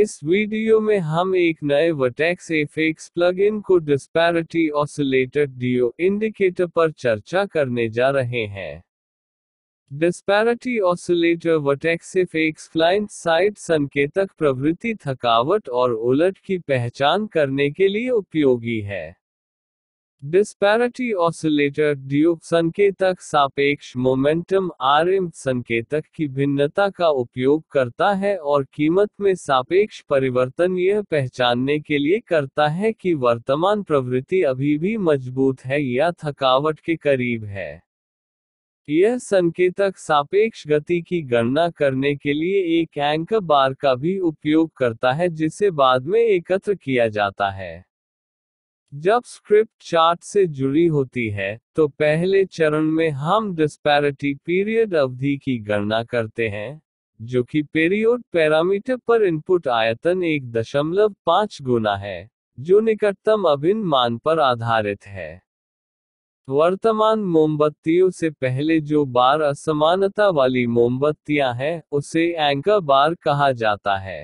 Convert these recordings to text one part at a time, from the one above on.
इस वीडियो में हम एक नए वटेक्स एफेक्स प्लगइन को डिस्पैरिटी ऑसिलेटर डीओ इंडिकेटर पर चर्चा करने जा रहे हैं disparity oscillator Vertex FX X client side संकेतक प्रवृत्ति थकावट और उलट की पहचान करने के लिए उपयोगी है डिस्पैरिटी ऑसिलेटर ड्यू संकेतक सापेक्ष मोमेंटम आरएम संकेतक की भिन्नता का उपयोग करता है और कीमत में सापेक्ष परिवर्तन यह पहचानने के लिए करता है कि वर्तमान प्रवृत्ति अभी भी मजबूत है या थकावट के करीब है यह संकेतक सापेक्ष गति की गणना करने के लिए एक एंक बार का भी उपयोग करता है जिसे बाद में एकत्र किया जाता है जब स्क्रिप्ट चार्ट से जुड़ी होती है तो पहले चरण में हम डिस्पैरिटी पीरियड अवधि की गणना करते हैं जो कि पीरियड पैरामीटर पर इनपुट आयतन एक दशमलव पांच गुना है जो निकटतम अभिन्न मान पर आधारित है वर्तमान मोमबत्तियों से पहले जो बार असमानता वाली मोमबत्तियां हैं उसे एंकर बार कहा जाता है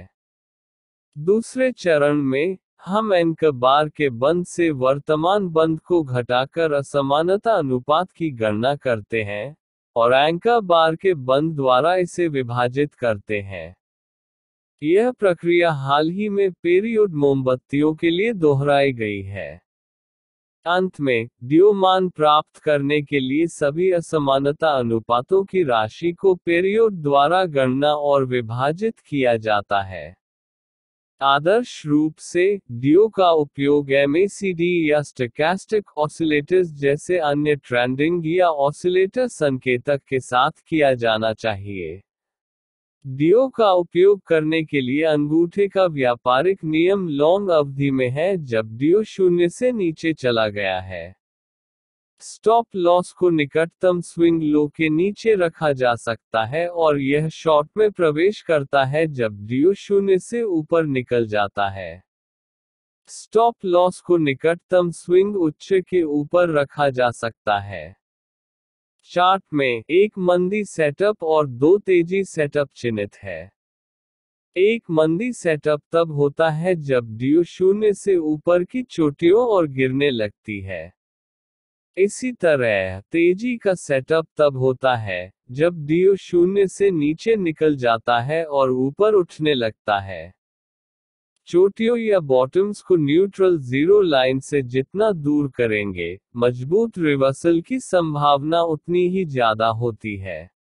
दूसरे चरण में हम एनक बार के बंद से वर्तमान बंद को घटाकर असमानता अनुपात की गणना करते हैं और एंका बार के बंद द्वारा इसे विभाजित करते हैं यह प्रक्रिया हाल ही में पेरियोड मोमबत्तियों के लिए दोहराई गई है अंत में ड्यू मान प्राप्त करने के लिए सभी असमानता अनुपातों की राशि को पेरियोड द्वारा गणना और विभाजित किया जाता है आदर्श रूप से डीओ का उपयोग एम या स्टोकास्टिक ऑसिलेटर्स जैसे अन्य ट्रेंडिंग या ऑसिलेटर संकेतक के साथ किया जाना चाहिए डीओ का उपयोग करने के लिए अंगूठे का व्यापारिक नियम लॉन्ग अवधि में है जब डीओ शून्य से नीचे चला गया है स्टॉप लॉस को निकटतम स्विंग लो के नीचे रखा जा सकता है और यह शॉर्ट में प्रवेश करता है जब डीओ शून्य से ऊपर निकल जाता है स्टॉप लॉस को निकटतम स्विंग उच्च के ऊपर रखा जा सकता है चार्ट में एक मंदी सेटअप और दो तेजी सेटअप चिन्हित है एक मंदी सेटअप तब होता है जब डीओ शून्य से ऊपर की चोटियों और गिरने लगती है इसी तरह तेजी का सेटअप तब होता है जब डीओ शून्य से नीचे निकल जाता है और ऊपर उठने लगता है चोटियों या बॉटम्स को न्यूट्रल जीरो लाइन से जितना दूर करेंगे मजबूत रिवर्सल की संभावना उतनी ही ज्यादा होती है